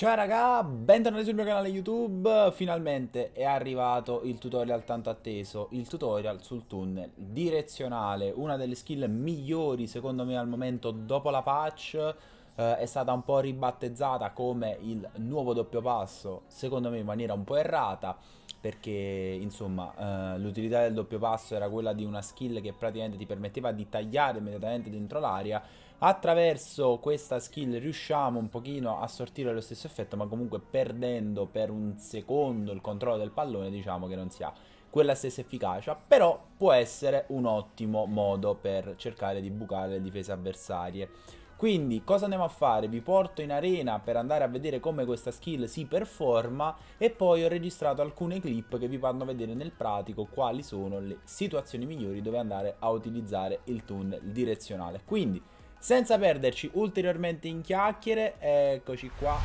Ciao raga, bentornati sul mio canale YouTube, finalmente è arrivato il tutorial tanto atteso, il tutorial sul tunnel direzionale, una delle skill migliori secondo me al momento dopo la patch, eh, è stata un po' ribattezzata come il nuovo doppio passo, secondo me in maniera un po' errata, perché insomma eh, l'utilità del doppio passo era quella di una skill che praticamente ti permetteva di tagliare immediatamente dentro l'aria Attraverso questa skill riusciamo un pochino a sortire lo stesso effetto, ma comunque perdendo per un secondo il controllo del pallone, diciamo che non si ha quella stessa efficacia, però può essere un ottimo modo per cercare di bucare le difese avversarie. Quindi cosa andiamo a fare? Vi porto in arena per andare a vedere come questa skill si performa e poi ho registrato alcune clip che vi fanno vedere nel pratico quali sono le situazioni migliori dove andare a utilizzare il tunnel direzionale. Quindi senza perderci ulteriormente in chiacchiere, eccoci qua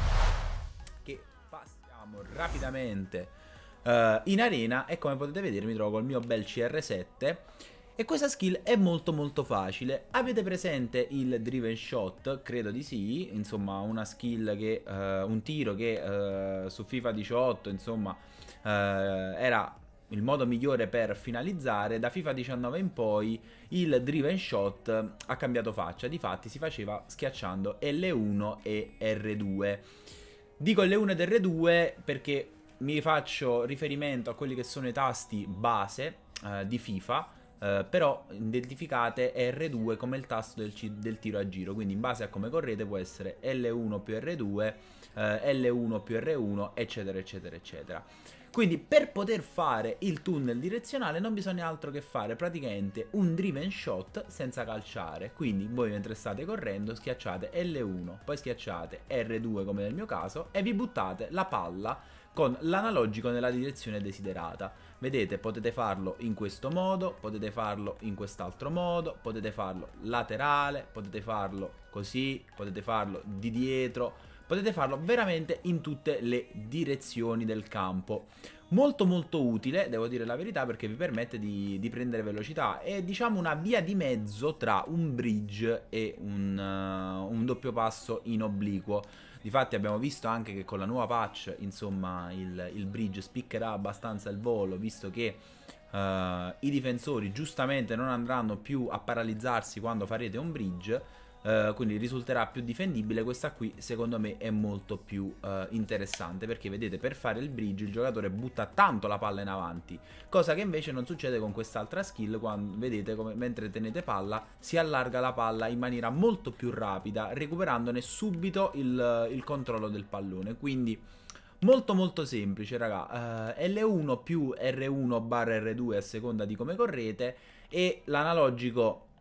che passiamo rapidamente uh, in arena e come potete vedere mi trovo col mio bel CR7 e questa skill è molto molto facile. Avete presente il Driven Shot? Credo di sì, insomma una skill che, uh, un tiro che uh, su FIFA 18 insomma uh, era il modo migliore per finalizzare, da FIFA 19 in poi il driven shot ha cambiato faccia, difatti si faceva schiacciando L1 e R2. Dico L1 ed R2 perché mi faccio riferimento a quelli che sono i tasti base eh, di FIFA, Uh, però identificate R2 come il tasto del, del, tiro a giro, quindi in base a come correte può essere L1 più R2, uh, eh, L1 più R1, eccetera, eccetera, eccetera. Quindi per poter fare il tunnel direzionale non bisogna altro che fare praticamente un driven shot senza calciare. Quindi voi mentre state correndo schiacciate L1, poi schiacciate R2 come nel mio caso e vi buttate la palla con l'analogico nella direzione desiderata. Vedete, potete farlo in questo modo, potete farlo in quest'altro modo, potete farlo laterale, potete farlo così, potete farlo di dietro, potete farlo veramente in tutte le direzioni del campo. Molto molto utile, devo dire la verità, perché vi permette di, di prendere velocità. È diciamo una via di mezzo tra un bridge e un, uh, un doppio passo in obliquo. Difatti abbiamo visto anche che con la nuova patch, insomma, il, il bridge spiccherà abbastanza il volo, visto che uh, i difensori giustamente non andranno più a paralizzarsi quando farete un bridge eh, quindi risulterà più difendibile questa qui secondo me è molto più uh, interessante perché vedete per fare il bridge il giocatore butta tanto la palla in avanti cosa che invece non succede con quest'altra skill quando vedete come mentre tenete palla si allarga la palla in maniera molto più rapida recuperandone subito il, il controllo del pallone quindi Molto molto semplice raga, uh, eh, L1 più R1 barra R2 a seconda di come correte e l'analogico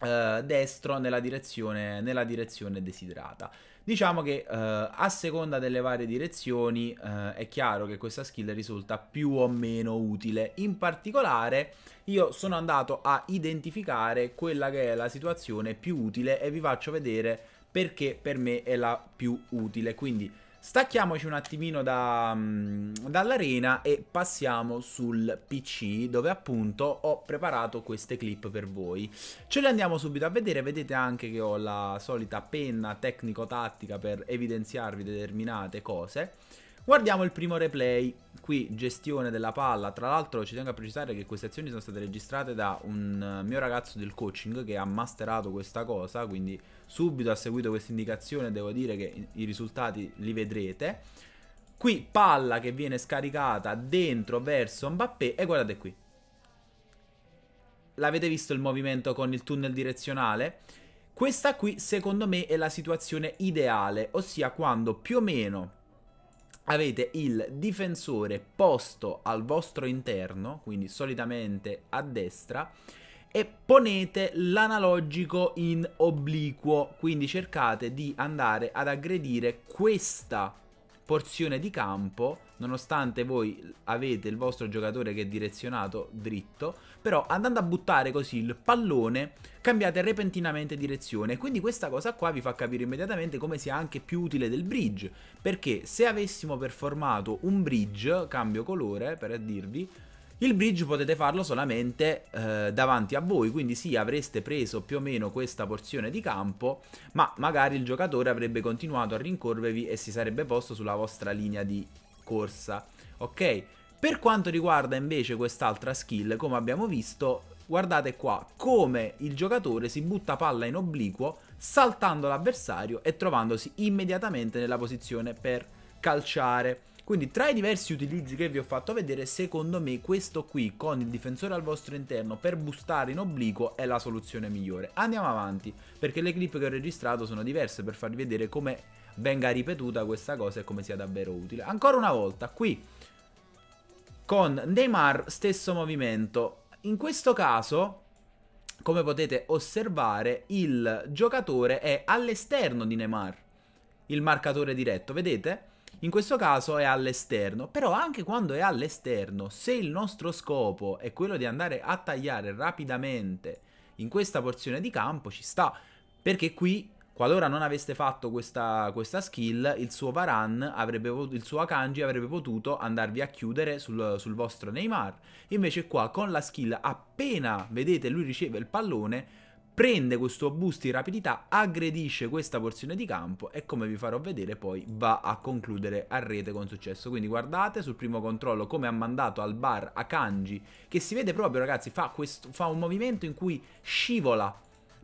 eh, destro nella direzione, nella direzione, desiderata. Diciamo che eh, a seconda delle varie direzioni eh, è chiaro che questa skill risulta più o meno utile. In particolare io sono andato a identificare quella che è la situazione più utile e vi faccio vedere perché per me è la più utile. Quindi Stacchiamoci un attimino da, mm, dall'arena e passiamo sul PC dove appunto ho preparato queste clip per voi. Ce le andiamo subito a vedere, vedete anche che ho la solita penna tecnico-tattica per evidenziarvi determinate cose. Guardiamo il primo replay qui gestione della palla, tra l'altro ci tengo a precisare che queste azioni sono state registrate da un eh, mio ragazzo del coaching che ha masterato questa cosa, quindi subito ha seguito questa indicazione, devo dire che i risultati li vedrete. Qui palla che viene scaricata dentro verso Mbappé e guardate qui. L'avete visto il movimento con il tunnel direzionale? Questa qui secondo me è la situazione ideale, ossia quando più o meno avete il difensore posto al vostro interno, quindi solitamente a destra, e ponete l'analogico in obliquo, quindi cercate di andare ad aggredire questa porzione di campo, nonostante voi avete il vostro giocatore che è direzionato dritto, però andando a buttare così il pallone cambiate repentinamente direzione. Quindi questa cosa qua vi fa capire immediatamente come sia anche più utile del bridge, perché se avessimo performato un bridge, cambio colore per dirvi, il bridge potete farlo solamente eh, davanti a voi, quindi sì, avreste preso più o meno questa porzione di campo, ma magari il giocatore avrebbe continuato a rincorrervi e si sarebbe posto sulla vostra linea di corsa. Ok? Per quanto riguarda invece quest'altra skill, come abbiamo visto, guardate qua come il giocatore si butta palla in obliquo saltando l'avversario e trovandosi immediatamente nella posizione per calciare. Quindi tra i diversi utilizzi che vi ho fatto vedere, secondo me questo qui con il difensore al vostro interno per boostare in obliquo è la soluzione migliore. Andiamo avanti, perché le clip che ho registrato sono diverse per farvi vedere come venga ripetuta questa cosa e come sia davvero utile. Ancora una volta, qui con Neymar stesso movimento. In questo caso, come potete osservare, il giocatore è all'esterno di Neymar, il marcatore diretto, vedete? In questo caso è all'esterno, però anche quando è all'esterno, se il nostro scopo è quello di andare a tagliare rapidamente in questa porzione di campo, ci sta, perché qui Qualora non aveste fatto questa, questa skill, il suo Varan, avrebbe, il suo Akanji avrebbe potuto andarvi a chiudere sul, sul vostro Neymar. Invece qua con la skill, appena vedete lui riceve il pallone, prende questo boost di rapidità, aggredisce questa porzione di campo e come vi farò vedere poi va a concludere a rete con successo. Quindi guardate sul primo controllo come ha mandato al bar Akanji che si vede proprio ragazzi fa, questo, fa un movimento in cui scivola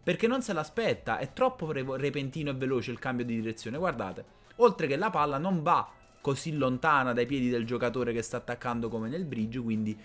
perché non se l'aspetta, è troppo re- repentino e veloce il cambio di direzione, guardate. Oltre che la palla non va così lontana dai piedi del giocatore che sta attaccando come nel bridge, quindi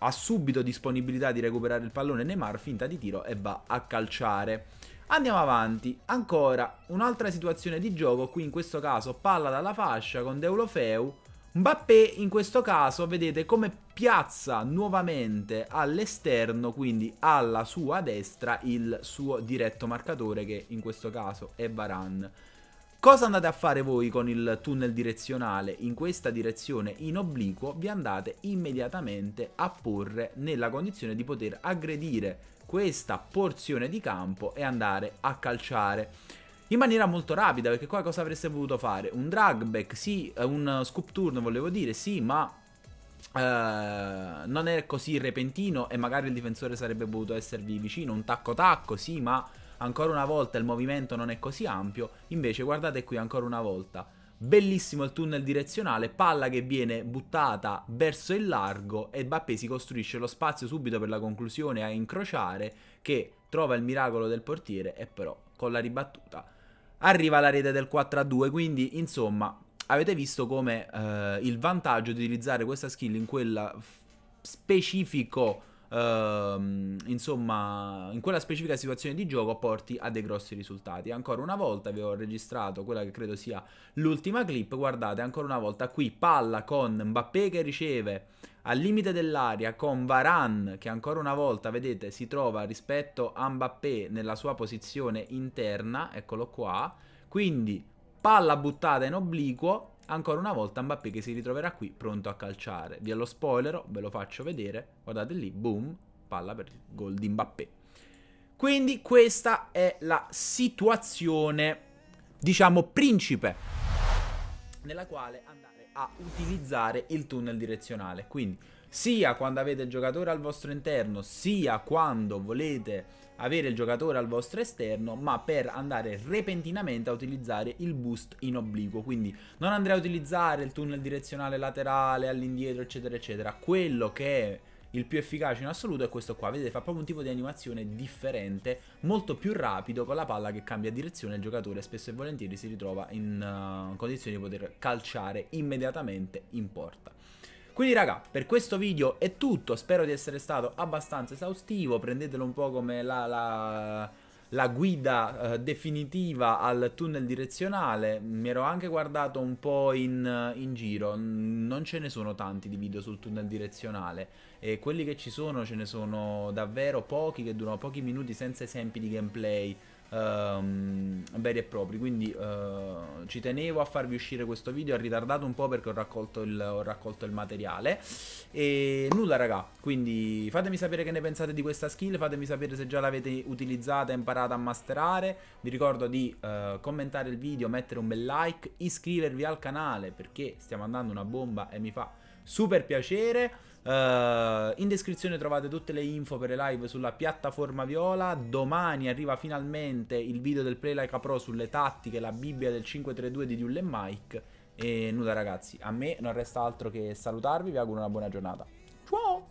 ha subito disponibilità di recuperare il pallone Neymar, finta di tiro e va a calciare. Andiamo avanti, ancora un'altra situazione di gioco, qui in questo caso palla dalla fascia con Deulofeu Mbappé in questo caso vedete come piazza nuovamente all'esterno, quindi alla sua destra, il suo diretto marcatore che in questo caso è Varane. Cosa andate a fare voi con il tunnel direzionale? In questa direzione in obliquo vi andate immediatamente a porre nella condizione di poter aggredire questa porzione di campo e andare a calciare in maniera molto rapida, perché qua cosa avreste potuto fare? Un drag back, sì, eh, un scoop turn volevo dire, sì, ma Uh, non è così repentino e magari il difensore sarebbe potuto esservi vicino, un tacco tacco, sì, ma ancora una volta il movimento non è così ampio. Invece guardate qui ancora una volta. Bellissimo il tunnel direzionale, palla che viene buttata verso il largo e Bappé si costruisce lo spazio subito per la conclusione a incrociare che trova il miracolo del portiere e però con la ribattuta arriva la rete del 4 a 2, quindi insomma avete visto come eh, il vantaggio di utilizzare questa skill in quella specifico Uh, insomma, in quella specifica situazione di gioco porti a dei grossi risultati. Ancora una volta vi ho registrato quella che credo sia l'ultima clip. Guardate, ancora una volta qui palla con Mbappé che riceve al limite dell'aria con Varan che ancora una volta vedete si trova rispetto a Mbappé nella sua posizione interna, eccolo qua, quindi palla buttata in obliquo, ancora una volta Mbappé che si ritroverà qui pronto a calciare. Vi lo spoilero, ve lo faccio vedere, guardate lì, boom, palla per il gol di Mbappé. Quindi questa è la situazione, diciamo, principe nella quale andare a utilizzare il tunnel direzionale. Quindi sia quando avete il giocatore al vostro interno, sia quando volete avere il giocatore al vostro esterno, ma per andare repentinamente a utilizzare il boost in obliquo. Quindi non andrei a utilizzare il tunnel direzionale laterale, all'indietro, eccetera, eccetera. Quello che il più efficace in assoluto è questo qua, vedete fa proprio un tipo di animazione differente, molto più rapido con la palla che cambia direzione, il giocatore spesso e volentieri si ritrova in uh, condizioni di poter calciare immediatamente in porta. Quindi raga, per questo video è tutto, spero di essere stato abbastanza esaustivo, prendetelo un po' come la... la la guida eh, definitiva al tunnel direzionale. Mi ero anche guardato un po' in, in, giro, non ce ne sono tanti di video sul tunnel direzionale e quelli che ci sono ce ne sono davvero pochi che durano pochi minuti senza esempi di gameplay ehm, veri e propri. Quindi eh, ci tenevo a farvi uscire questo video, è ritardato un po' perché ho raccolto il, ho raccolto il materiale. E nulla raga, quindi fatemi sapere che ne pensate di questa skill, fatemi sapere se già l'avete utilizzata e imparata a masterare. Vi ricordo di eh, commentare il video, mettere un bel like, iscrivervi al canale perché stiamo andando una bomba e mi fa super piacere. Uh, in descrizione trovate tutte le info per le live sulla piattaforma viola. Domani arriva finalmente il video del Play Like a Pro sulle tattiche, la Bibbia del 532 di Duel e Mike. E nulla ragazzi, a me non resta altro che salutarvi, vi auguro una buona giornata. Ciao!